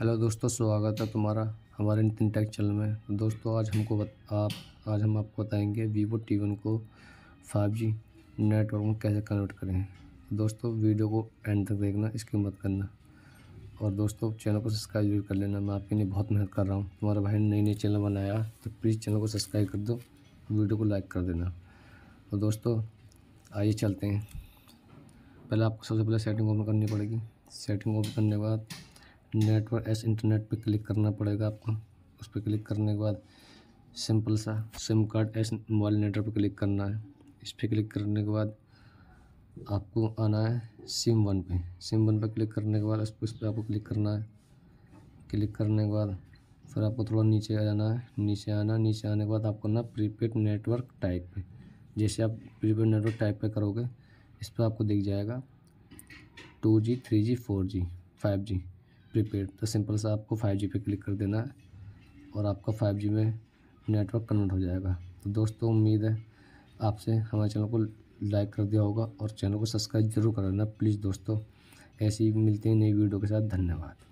hello दोस्तों स्वागत है तुम्हारा हमारे नितिन टेक चैनल में तो दोस्तों आज हमको बत, आप आज हम आपको बताएंगे वीवो टी वन को फाइव जी नेटवर्क में कैसे कन्वर्ट करें तो दोस्तों वीडियो को एंड तक देखना इसकी मत करना और दोस्तों चैनल को सब्सक्राइब जरूर कर लेना मैं आपके लिए बहुत मेहनत कर रहा हूँ तुम्हारा भाई नई नई चैनल बनाया तो प्लीज़ चैनल को सब्सक्राइब कर दो वीडियो को लाइक कर देना और तो दोस्तों आइए चलते हैं पहले आपको सबसे पहले सेटिंग ओपन करनी पड़ेगी सेटिंग ओपन करने के बाद नेटवर्क एस इंटरनेट पे क्लिक करना पड़ेगा आपको उस पर क्लिक करने के बाद सिंपल सा सिम कार्ड एस मोबाइल नेटवर्क पर क्लिक करना है इस पर क्लिक करने के बाद आपको आना है सिम वन पे सिम वन पर क्लिक करने के बाद उस पर आपको क्लिक करना है क्लिक करने के बाद फिर आपको थोड़ा नीचे आ जाना है नीचे आना नीचे आने के बाद आपको ना प्रीपेड नेटवर्क टाइप पे जैसे आप प्रीपेड नेटवर्क टाइप पे करोगे इस पर आपको दिख जाएगा two G three G four G five G prepaid तो सिंपल सा आपको फाइव जी पे क्लिक कर देना है और आपका फाइव जी में नेटवर्क कन्वर्ट हो जाएगा तो दोस्तों उम्मीद है आपसे हमारे चैनल को लाइक कर दिया होगा और चैनल को सब्सक्राइब जरूर कर लेना प्लीज़ दोस्तों ऐसी मिलते हैं नई वीडियो के साथ धन्यवाद